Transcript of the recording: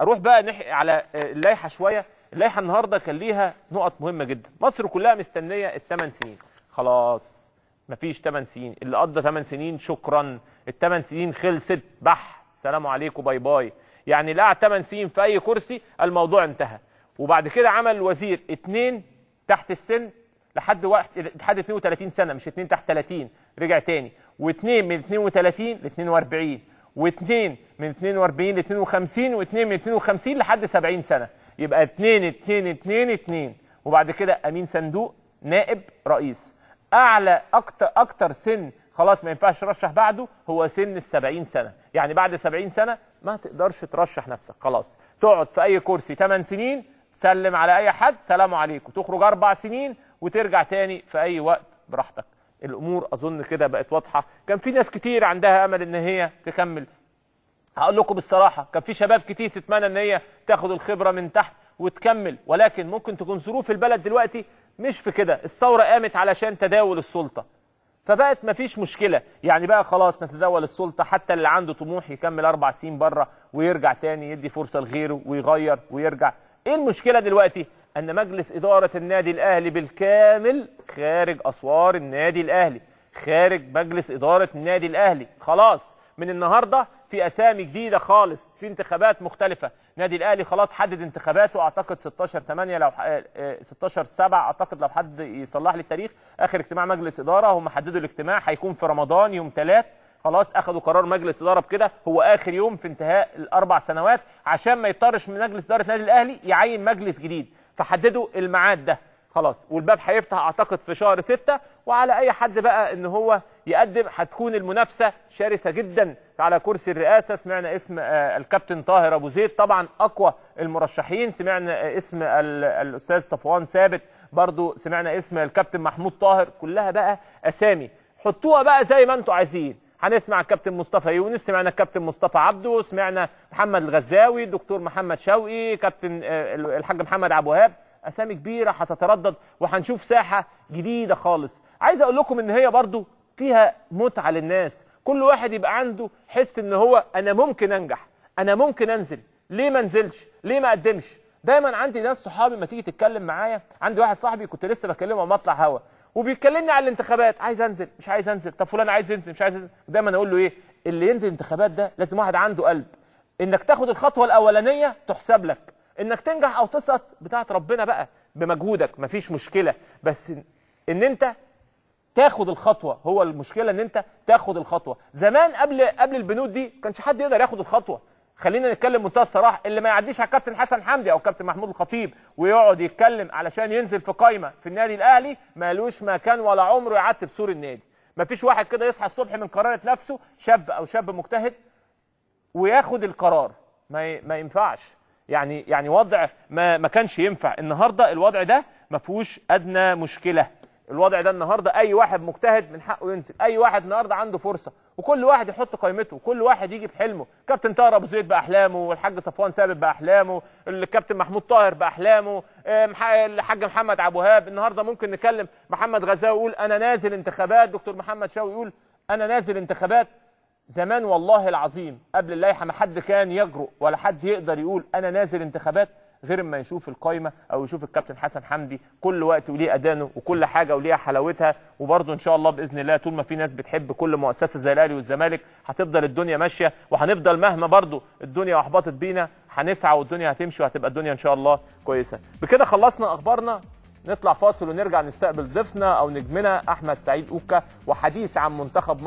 اروح بقى نح... على آه، اللائحه شويه اللائحه النهارده كان ليها نقط مهمه جدا مصر كلها مستنيه الثمان سنين خلاص مفيش ثمان سنين اللي قضى ثمان سنين شكرا الثمان سنين خلصت بح السلام عليكم باي باي يعني اللي قعد ثمان سنين في اي كرسي الموضوع انتهى وبعد كده عمل وزير اثنين تحت السن لحد واحد لحد 32 سنه مش اثنين تحت 30 رجع تاني واثنين من 32 ل 42 واثنين من 42 ل 52 واثنين من 52 لحد 70 سنه يبقى 2 2 2 2 وبعد كده امين صندوق نائب رئيس اعلى اكتر اكتر سن خلاص ما ينفعش ترشح بعده هو سن ال 70 سنه يعني بعد 70 سنه ما تقدرش ترشح نفسك خلاص تقعد في اي كرسي 8 سنين تسلم على اي حد سلام عليكم تخرج اربع سنين وترجع تاني في اي وقت براحتك الامور اظن كده بقت واضحه كان في ناس كتير عندها امل ان هي تكمل هقول لكم بالصراحه كان في شباب كتير تتمنى ان هي تاخد الخبره من تحت وتكمل ولكن ممكن تكون ظروف البلد دلوقتي مش في كده الثوره قامت علشان تداول السلطه فبقت مفيش مشكله يعني بقى خلاص نتداول السلطه حتى اللي عنده طموح يكمل اربع سنين بره ويرجع تاني يدي فرصه لغيره ويغير ويرجع ايه المشكله دلوقتي أن مجلس إدارة النادي الأهلي بالكامل خارج أسوار النادي الأهلي خارج مجلس إدارة النادي الأهلي خلاص من النهاردة في أسامي جديدة خالص في انتخابات مختلفة نادي الأهلي خلاص حدد انتخاباته أعتقد 16 8 لو 16 7 آه، آه، أعتقد لو حد يصلح لي التاريخ آخر اجتماع مجلس إدارة هم حددوا الاجتماع هيكون في رمضان يوم 3 خلاص اخذوا قرار مجلس اداره بكده هو اخر يوم في انتهاء الاربع سنوات عشان ما يضطرش من مجلس اداره النادي الاهلي يعين مجلس جديد فحددوا الميعاد ده خلاص والباب هيفتح اعتقد في شهر 6 وعلى اي حد بقى ان هو يقدم هتكون المنافسه شرسه جدا على كرسي الرئاسه سمعنا اسم آه، الكابتن طاهر ابو زيد طبعا اقوى المرشحين سمعنا آه، اسم الاستاذ صفوان ثابت برضو سمعنا اسم الكابتن محمود طاهر كلها بقى اسامي حطوها بقى زي ما انتم عايزين هنسمع الكابتن مصطفى يونس سمعنا الكابتن مصطفى عبده سمعنا محمد الغزاوي دكتور محمد شوقي كابتن آه، الحاج محمد عبد الوهاب اسامي كبيره هتتردد وهنشوف ساحه جديده خالص عايز اقول لكم ان هي برضو فيها متعه للناس كل واحد يبقى عنده حس ان هو انا ممكن انجح انا ممكن انزل ليه ما انزلش ليه ما اقدمش دايما عندي ناس صحابي ما تيجي تتكلم معايا عندي واحد صاحبي كنت لسه بكلمه اطلع هوا وبيكلمني على الانتخابات عايز انزل مش عايز انزل طب فلان عايز ينزل مش عايز ينزل دايما اقول له ايه اللي ينزل انتخابات ده لازم واحد عنده قلب انك تاخد الخطوه الاولانيه تحسب لك انك تنجح او تسقط بتاعه ربنا بقى بمجهودك مفيش مشكله بس ان انت تاخد الخطوه هو المشكله ان انت تاخد الخطوه زمان قبل قبل البنود دي كانش حد يقدر ياخد الخطوه خلينا نتكلم منتهى الصراحه اللي ما يعديش على كابتن حسن حمدي او كابتن محمود الخطيب ويقعد يتكلم علشان ينزل في قايمه في النادي الاهلي مالوش مكان ولا عمره يعتب سور النادي ما فيش واحد كده يصحى الصبح من قرارة نفسه شاب او شاب مجتهد وياخد القرار ما ما ينفعش يعني يعني وضع ما ما كانش ينفع النهارده الوضع ده ما فيهوش ادنى مشكله الوضع ده النهارده اي واحد مجتهد من حقه ينزل اي واحد النهارده عنده فرصه وكل واحد يحط قيمته وكل واحد يجي بحلمه كابتن طاهر ابو زيد باحلامه والحاج صفوان ثابت باحلامه الكابتن محمود طاهر باحلامه الحاج محمد عبد الوهاب النهارده ممكن نكلم محمد غزاوي يقول انا نازل انتخابات دكتور محمد شاوي يقول انا نازل انتخابات زمان والله العظيم قبل اللائحه ما حد كان يجرؤ ولا حد يقدر يقول انا نازل انتخابات غير اما يشوف القايمه او يشوف الكابتن حسن حمدي كل وقت وليه ادانه وكل حاجه وليها حلاوتها وبرده ان شاء الله باذن الله طول ما في ناس بتحب كل مؤسسه زي الاهلي والزمالك هتفضل الدنيا ماشيه وهنفضل مهما برده الدنيا احبطت بينا هنسعى والدنيا هتمشي وهتبقى الدنيا ان شاء الله كويسه بكده خلصنا اخبارنا نطلع فاصل ونرجع نستقبل ضيفنا او نجمنا احمد سعيد اوكا وحديث عن منتخب مصر